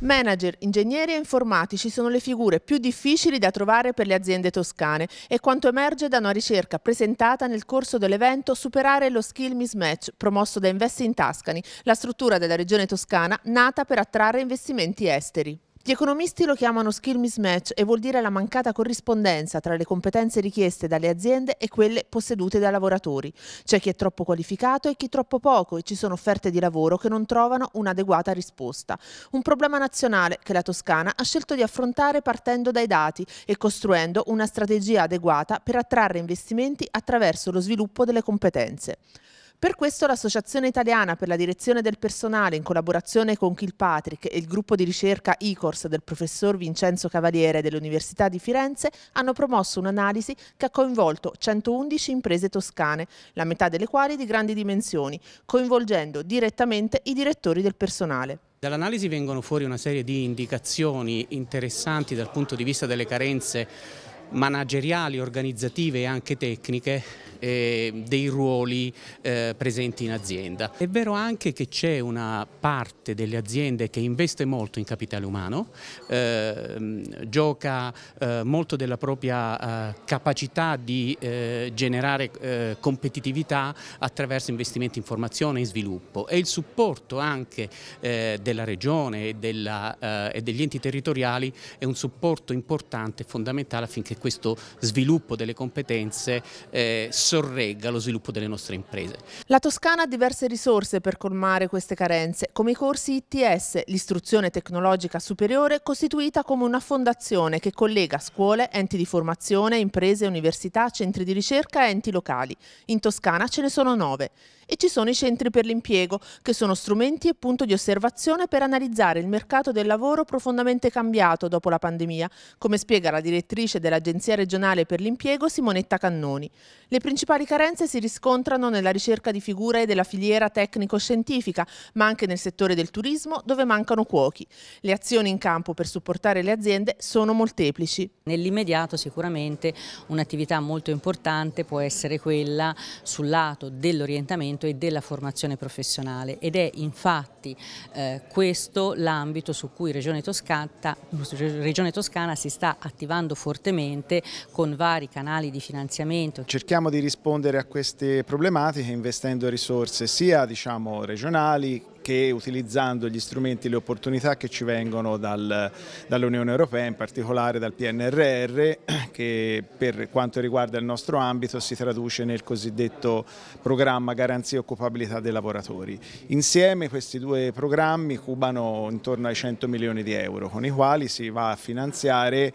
Manager, ingegneri e informatici sono le figure più difficili da trovare per le aziende toscane e quanto emerge da una ricerca presentata nel corso dell'evento Superare lo Skill Mismatch, promosso da Invest in Tascani, la struttura della regione toscana nata per attrarre investimenti esteri. Gli economisti lo chiamano skill mismatch e vuol dire la mancata corrispondenza tra le competenze richieste dalle aziende e quelle possedute dai lavoratori. C'è chi è troppo qualificato e chi troppo poco e ci sono offerte di lavoro che non trovano un'adeguata risposta. Un problema nazionale che la Toscana ha scelto di affrontare partendo dai dati e costruendo una strategia adeguata per attrarre investimenti attraverso lo sviluppo delle competenze. Per questo l'Associazione Italiana per la Direzione del Personale, in collaborazione con Kilpatrick e il gruppo di ricerca ICORS del professor Vincenzo Cavaliere dell'Università di Firenze, hanno promosso un'analisi che ha coinvolto 111 imprese toscane, la metà delle quali di grandi dimensioni, coinvolgendo direttamente i direttori del personale. Dall'analisi vengono fuori una serie di indicazioni interessanti dal punto di vista delle carenze manageriali, organizzative e anche tecniche eh, dei ruoli eh, presenti in azienda. È vero anche che c'è una parte delle aziende che investe molto in capitale umano, ehm, gioca eh, molto della propria eh, capacità di eh, generare competitività attraverso investimenti in formazione e sviluppo e il supporto anche della regione e, della, e degli enti territoriali è un supporto importante e fondamentale affinché questo sviluppo delle competenze eh, sorregga lo sviluppo delle nostre imprese. La Toscana ha diverse risorse per colmare queste carenze, come i corsi ITS, l'istruzione tecnologica superiore costituita come una fondazione che collega scuole, enti di formazione, imprese, università, centri di ricerca e enti locali. In Toscana ce ne sono nove e ci sono i centri per l'impiego, che sono strumenti e punto di osservazione per analizzare il mercato del lavoro profondamente cambiato dopo la pandemia, come spiega la direttrice dell'Agenzia regionale per l'impiego Simonetta Cannoni. Le principali principali carenze si riscontrano nella ricerca di figure della filiera tecnico-scientifica, ma anche nel settore del turismo dove mancano cuochi. Le azioni in campo per supportare le aziende sono molteplici. Nell'immediato sicuramente un'attività molto importante può essere quella sul lato dell'orientamento e della formazione professionale ed è infatti eh, questo l'ambito su cui Regione Toscana, Regione Toscana si sta attivando fortemente con vari canali di finanziamento. Cerchiamo di rispondere a queste problematiche investendo risorse sia diciamo, regionali che utilizzando gli strumenti e le opportunità che ci vengono dal, dall'Unione Europea, in particolare dal PNRR, che per quanto riguarda il nostro ambito si traduce nel cosiddetto programma Garanzia e Occupabilità dei Lavoratori. Insieme questi due programmi cubano intorno ai 100 milioni di euro, con i quali si va a finanziare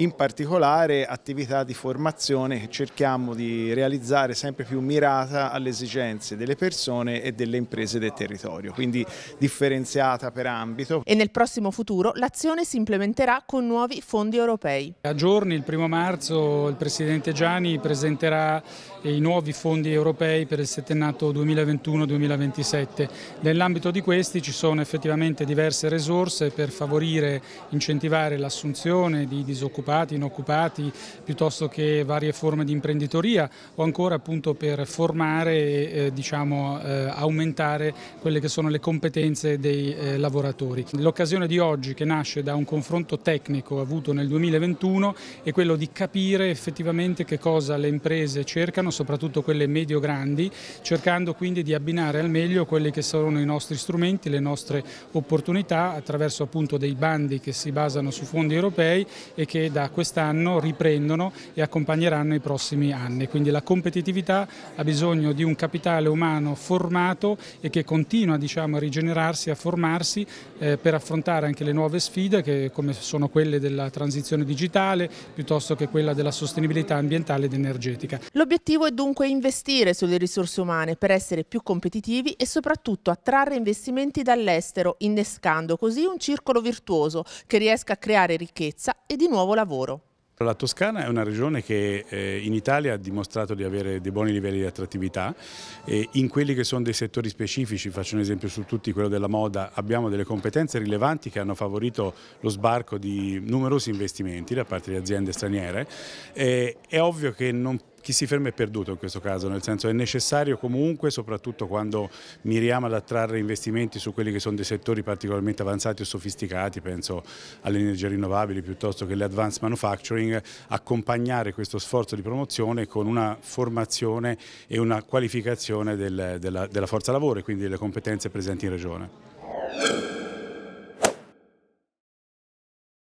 in particolare attività di formazione che cerchiamo di realizzare sempre più mirata alle esigenze delle persone e delle imprese del territorio, quindi differenziata per ambito. E nel prossimo futuro l'azione si implementerà con nuovi fondi europei. A giorni, il primo marzo, il Presidente Gianni presenterà eh, i nuovi fondi europei per il settennato 2021-2027. Nell'ambito di questi ci sono effettivamente diverse risorse per favorire, incentivare l'assunzione di disoccupati occupati, inoccupati, piuttosto che varie forme di imprenditoria o ancora appunto per formare e eh, diciamo, eh, aumentare quelle che sono le competenze dei eh, lavoratori. L'occasione di oggi che nasce da un confronto tecnico avuto nel 2021 è quello di capire effettivamente che cosa le imprese cercano, soprattutto quelle medio-grandi, cercando quindi di abbinare al meglio quelli che sono i nostri strumenti, le nostre opportunità attraverso appunto dei bandi che si basano su fondi europei e che da da quest'anno riprendono e accompagneranno i prossimi anni. Quindi la competitività ha bisogno di un capitale umano formato e che continua diciamo, a rigenerarsi, a formarsi eh, per affrontare anche le nuove sfide che, come sono quelle della transizione digitale piuttosto che quella della sostenibilità ambientale ed energetica. L'obiettivo è dunque investire sulle risorse umane per essere più competitivi e soprattutto attrarre investimenti dall'estero, innescando così un circolo virtuoso che riesca a creare ricchezza e di nuovo lavoro lavoro. La Toscana è una regione che eh, in Italia ha dimostrato di avere dei buoni livelli di attrattività e in quelli che sono dei settori specifici, faccio un esempio su tutti, quello della moda, abbiamo delle competenze rilevanti che hanno favorito lo sbarco di numerosi investimenti da parte di aziende straniere. è ovvio che non chi si ferma è perduto in questo caso, nel senso è necessario comunque, soprattutto quando miriamo ad attrarre investimenti su quelli che sono dei settori particolarmente avanzati o sofisticati, penso alle energie rinnovabili piuttosto che alle advanced manufacturing, accompagnare questo sforzo di promozione con una formazione e una qualificazione del, della, della forza lavoro e quindi delle competenze presenti in regione.